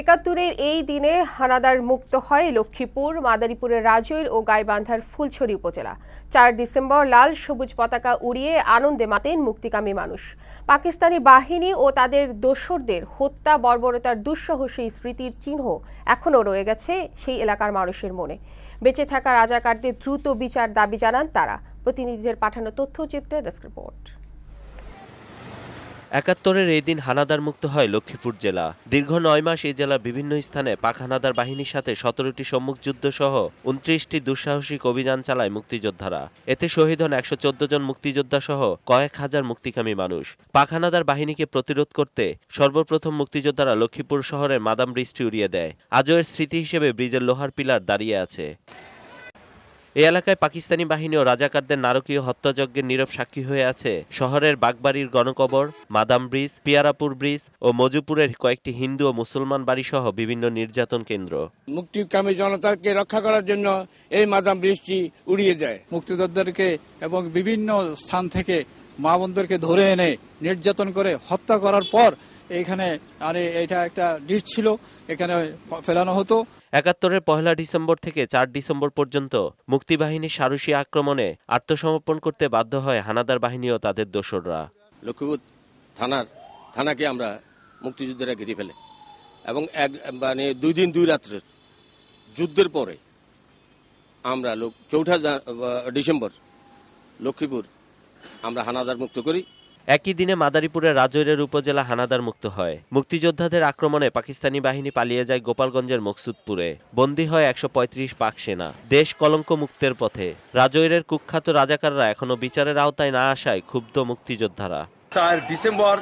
একাত্তরের এই দিনে হানাদার মুক্ত হয় লক্ষ্মীপুর মাদারীপুরের রাজৈর ও গাইবান্ধার ফুলছড়ি উপজেলা চার ডিসেম্বর লাল সবুজ পতাকা উড়িয়ে আনন্দে মাতেন মুক্তিকামী মানুষ পাকিস্তানি বাহিনী ও তাদের দোসরদের হত্যা বর্বরতার দুঃসহ সেই স্মৃতির চিহ্ন এখনও রয়ে গেছে সেই এলাকার মানুষের মনে বেঁচে থাকা রাজাকারদের দ্রুত বিচার দাবি জানান তারা প্রতিনিধিদের পাঠানো তথ্যচিত্রে দেশ রিপোর্ট একাত্তরের এই দিন হানাদার মুক্ত হয় লক্ষ্মীপুর জেলা দীর্ঘ নয় মাস এই জেলা বিভিন্ন স্থানে পাক হানাদার বাহিনীর সাথে সতেরোটি সম্মুখ যুদ্ধ সহ উনত্রিশটি দুঃসাহসিক অভিযান চালায় মুক্তিযোদ্ধারা এতে শহীদ হন একশো জন মুক্তিযোদ্ধা সহ কয়েক হাজার মুক্তিকামী মানুষ পাক হানাদার বাহিনীকে প্রতিরোধ করতে সর্বপ্রথম মুক্তিযোদ্ধারা লক্ষ্মীপুর শহরে মাদাম ব্রিজটি উড়িয়ে দেয় আজয়ের স্মৃতি হিসেবে ব্রিজের লোহার পিলার দাঁড়িয়ে আছে এ এলাকায় পাকিস্তানি বাহিনী ও রাজাকারদের নারকীয় হত্যাযজ্ঞের নীরব সাক্ষী হয়ে আছে শহরের বাগবাড়ির গণকবর মাদাম ব্রিজ পিয়ারাপুর ব্রিজ ও মজুপুরের কয়েকটি হিন্দু ও মুসলমান বাড়ি সহ বিভিন্ন নির্যাতন কেন্দ্র মুক্তিকামী জনতাকে রক্ষা করার জন্য এই মাদাম ব্রিজটি উড়িয়ে যায় মুক্তিযোদ্ধাদেরকে এবং বিভিন্ন স্থান থেকে মা বন্ধুরকে ধরে এনে নির্যাতন করে হত্যা করার পর এখানে আরে এটা একটা ডিট ছিল এখানে ফেলানো হতো একাত্তরের পহেলা ডিসেম্বর থেকে চার ডিসেম্বর পর্যন্ত মুক্তিবাহিনী সারসি আক্রমণে আত্মসমর্পণ করতে বাধ্য হয় হানাদার বাহিনী ও তাদের দোসররা লক্ষ্মীপুর থানার থানাকে আমরা মুক্তিযুদ্ধরা ঘিরে ফেলে এবং এক মানে দুই দিন দুই রাত্রের যুদ্ধের পরে আমরা লোক চৌঠা ডিসেম্বর লক্ষ্মীপুর আমরা হানাদার মুক্ত করি একই দিনে মাদারীপুরের রাজৈরের উপজেলা হানাদার মুক্ত হয় মুক্তিযোদ্ধাদের আক্রমণে পাকিস্তানি বাহিনী পালিয়ে যায় গোপালগঞ্জের মকসুদপুরে বন্দী হয় একশো পাক সেনা দেশ কলঙ্ক মুক্তের পথে রাজৈরের কুখ্যাত রাজাকাররা এখনো বিচারের আওতায় না আসায় ক্ষুব্ধ মুক্তিযোদ্ধারা চার ডিসেম্বর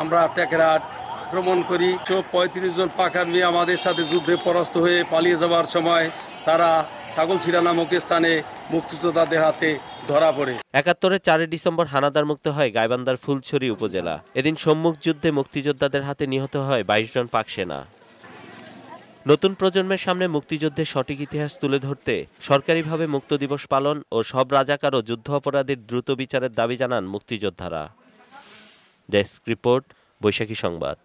আমরা টেকরাট আক্রমণ করি একশো পঁয়ত্রিশ জন পাক আর্মি আমাদের সাথে যুদ্ধে পরাস্ত হয়ে পালিয়ে যাওয়ার সময় তারা ছাগলছিড়া নামক স্থানে মুক্তিযোদ্ধাদের হাতে ধরা পড়ে একাত্তরের চারই ডিসেম্বর হানাদার মুক্ত হয় গাইবান্দার ফুলছড়ি উপজেলা এদিন সম্মুখ যুদ্ধে মুক্তিযোদ্ধাদের হাতে নিহত হয় বাইশ জন পাক সেনা নতুন প্রজন্মের সামনে মুক্তিযুদ্ধের সঠিক ইতিহাস তুলে ধরতে সরকারিভাবে মুক্ত দিবস পালন ও সব রাজাকার ও যুদ্ধ অপরাধীর দ্রুত বিচারের দাবি জানান মুক্তিযোদ্ধারা ডেস্ক রিপোর্ট বৈশাখী সংবাদ